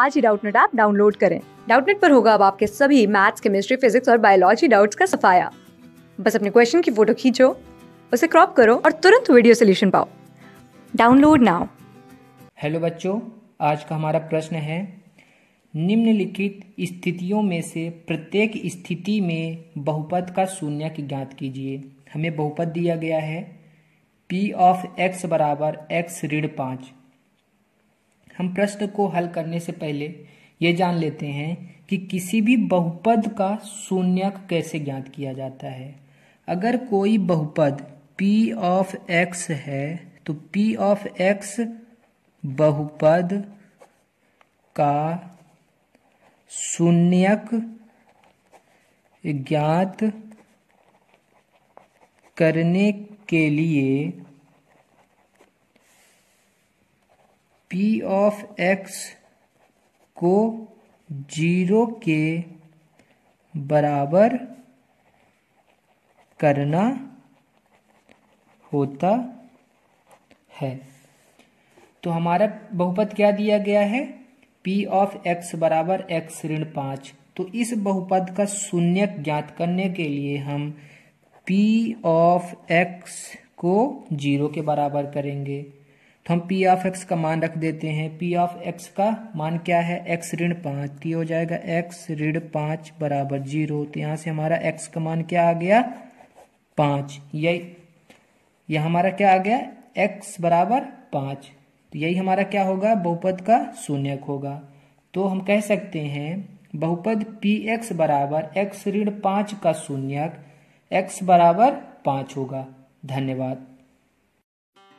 आज ही Doubtnut app download करें डाउटनेट पर होगा अब आपके सभी मैथ्स केमिस्ट्री फिजिक्स और बायोलॉजी डाउट्स का सफाया बस अपने क्वेश्चन की फोटो खींचो उसे क्रॉप करो और तुरंत वीडियो सोल्यूशन पाओ डाउनलोड नाउ हेलो बच्चों आज का हमारा प्रश्न है निम्नलिखित स्थितियों में से प्रत्येक स्थिति में बहुपद का शून्य की ज्ञात कीजिए हमें बहुपद दिया गया है पी ऑफ एक्स बराबर एक्स ऋण पाँच हम प्रश्न को हल करने से पहले ये जान लेते हैं कि किसी भी बहुपद का शून्यक कैसे ज्ञात किया जाता है अगर कोई बहुपद p ऑफ x है तो p ऑफ x बहुपद का शून्यक ज्ञात करने के लिए पी ऑफ एक्स को जीरो के बराबर करना होता है तो हमारा बहुपद क्या दिया गया है पी ऑफ एक्स बराबर एक्स ऋण पांच तो इस बहुपद का शून्य ज्ञात करने के लिए हम पी ऑफ एक्स को जीरो के बराबर करेंगे तो हम पी ऑफ एक्स का मान रख देते हैं पी ऑफ एक्स का मान क्या है एक्स ऋण पाँच की ये हो जाएगा एक्स ऋण पाँच बराबर जीरो तो यहाँ से हमारा एक्स का मान क्या आ गया पाँच यही यह हमारा क्या आ गया एक्स बराबर पाँच तो यही हमारा क्या होगा बहुपद का शून्यक होगा तो हम कह सकते हैं बहुपद पी एक्स बराबर एक्स ऋण पाँच का शून्यक एक्स बराबर पाँच होगा धन्यवाद